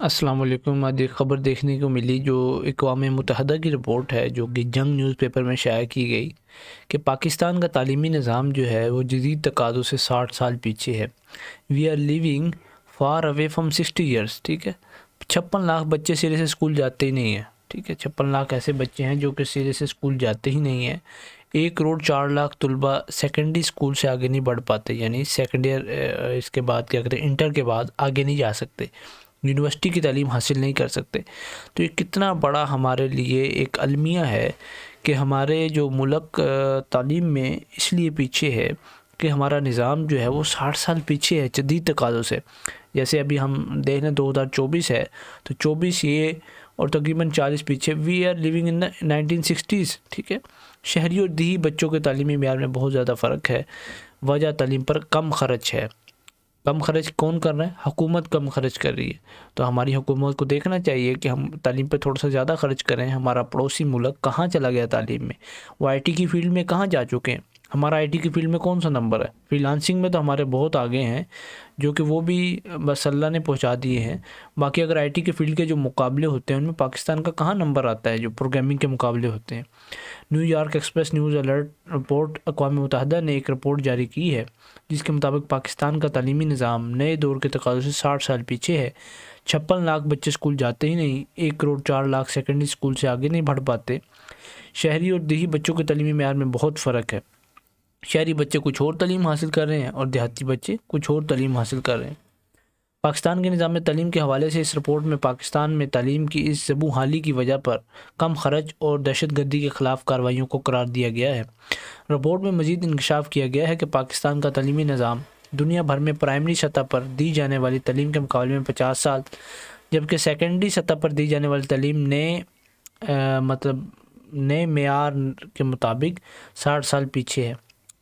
असलम आज एक ख़बर देखने को मिली जो अकवाम मुतहदा की रिपोर्ट है जो कि जंग न्यूज़पेपर में शाया की गई कि पाकिस्तान का तालीमी निज़ाम जो है वो जदीद तकाज़ों से साठ साल पीछे है we are living far away from sixty years ठीक है छप्पन लाख बच्चे सिरे से स्कूल जाते ही नहीं हैं ठीक है छप्पन लाख ऐसे बच्चे हैं जो कि सिरे से स्कूल जाते ही नहीं हैं एक करोड़ चार लाख तलबा सेकेंडरी स्कूल से आगे नहीं बढ़ पाते यानी सेकेंड ईयर इसके बाद क्या करें इंटर के बाद आगे नहीं जा सकते यूनिवर्सिटी की तालीम हासिल नहीं कर सकते तो ये कितना बड़ा हमारे लिए एक अलमिया है कि हमारे जो मुलक तालीम में इसलिए पीछे है कि हमारा निज़ाम जो है वो साठ साल पीछे है जदीद तकाज़ों से जैसे अभी हम देख लें दो हज़ार चौबीस है तो चौबीस ये और तकरीबन चालीस पीछे we are living in nineteen sixties ठीक है शहरी और दही बच्चों के तलीमी मैार में बहुत ज़्यादा फ़र्क है वजह तालीम पर कम खर्च है कम खर्च कौन कर रहा है हुकूमत कम खर्च कर रही है तो हमारी हुकूमत को देखना चाहिए कि हम तालीम पर थोड़ा सा ज़्यादा खर्च करें हमारा पड़ोसी मुल्क कहाँ चला गया तालीम में वो आई टी की फ़ील्ड में कहाँ जा चुके हैं हमारा आईटी की फील्ड में कौन सा नंबर है फ्रीलांसिंग में तो हमारे बहुत आगे हैं जो कि वो भी बस अल्लाह ने पहुंचा दिए हैं बाकी अगर आईटी के फील्ड के जो मुकाबले होते हैं उनमें पाकिस्तान का कहाँ नंबर आता है जो प्रोग्रामिंग के मुकाबले होते हैं New York express news alert report अकवा मुतहदा ने एक रिपोर्ट जारी की है जिसके मुताबिक पाकिस्तान का तलीमी निज़ाम नए दौर के तकाजों से साठ साल पीछे है छप्पन लाख बच्चे स्कूल जाते ही नहीं एक करोड़ चार लाख सेकेंडरी स्कूल से आगे नहीं बढ़ पाते शहरी और देही बच्चों के तलीमी मैार में बहुत फ़र्क है शहरी बच्चे कुछ और तलीम हासिल कर रहे हैं और देहाती बच्चे कुछ और तलीम हासिल कर रहे हैं पाकिस्तान के निज़ाम तलीम के हवाले से इस रिपोर्ट में पाकिस्तान में तलीम की इस जबू हाली की वजह पर कम खर्च और दहशत गर्दी के ख़िलाफ़ कार्रवाईों को करार दिया गया है रिपोर्ट में मजीद इंकशाफ किया गया है कि पाकिस्तान का तलीमी निज़ाम दुनिया भर में प्राइमरी सतह पर दी जाने वाली तलीम के मुकाबले में पचास साल जबकि सेकेंडरी सतह पर दी जाने वाली तलीम नए मतलब नए मैार के मुताबिक साठ साल पीछे है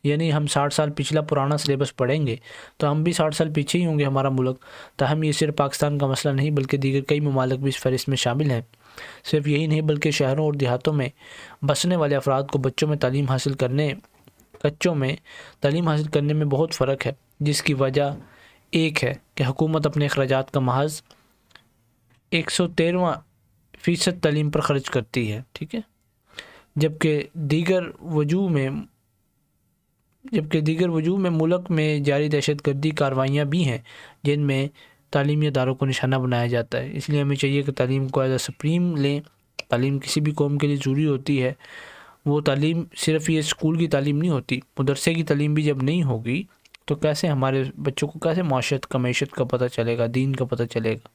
यानी हम साठ साल पिछला पुराना सिलेबस पढ़ेंगे तो हम भी साठ साल पीछे ही होंगे हमारा मुल्क तहम ये सिर्फ पाकिस्तान का मसला नहीं बल्कि दीगर कई ममालक भी इस फहरिस्त में शामिल हैं सिर्फ यही नहीं बल्कि शहरों और देहातों में बसने वाले अफराद को बच्चों में तालीम हासिल करने बच्चों में तालीम हासिल करने में बहुत फ़र्क है जिसकी वजह एक है कि हुकूमत अपने अखराज का महज एक सौ तेरहवा फ़ीसद तलीम पर खर्च करती है ठीक है जबकि दीगर वजूह में जबकि दीगर वजूह में मुल्क में जारी दहशत गर्दी कार्रवाइयाँ भी हैं जिनमें तालीमी अदारों को निशाना बनाया जाता है इसलिए हमें चाहिए कि तालीम को एज सुप्रीम लें तालीम किसी भी कौम के लिए ज़रूरी होती है वो तालीम सिर्फ ये स्कूल की तालीम नहीं होती मदरसे की तालीम भी जब नहीं होगी तो कैसे हमारे बच्चों को कैसे माशत का मीशत का पता चलेगा दीन का पता चलेगा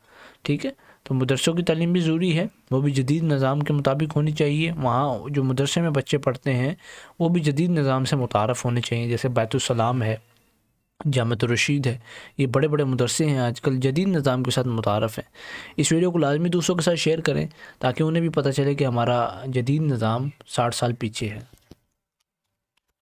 ठीक है तो मदरसों की तलीम भी ज़रूरी है वो भी जदीद निज़ाम के मुताबिक होनी चाहिए वहाँ जो मदरसे में बच्चे पढ़ते हैं वो भी जदीद निज़ाम से मुतारफ़ होने चाहिए जैसे बैतुलसलाम है जामत रशीद है ये बड़े बड़े मदरसे हैं आजकल जदीद निज़ाम के साथ मुतारफ़ हैं इस वीडियो को लाजमी दूसरों के साथ शेयर करें ताकि उन्हें भी पता चले कि हमारा जदीद निज़ाम साठ साल पीछे है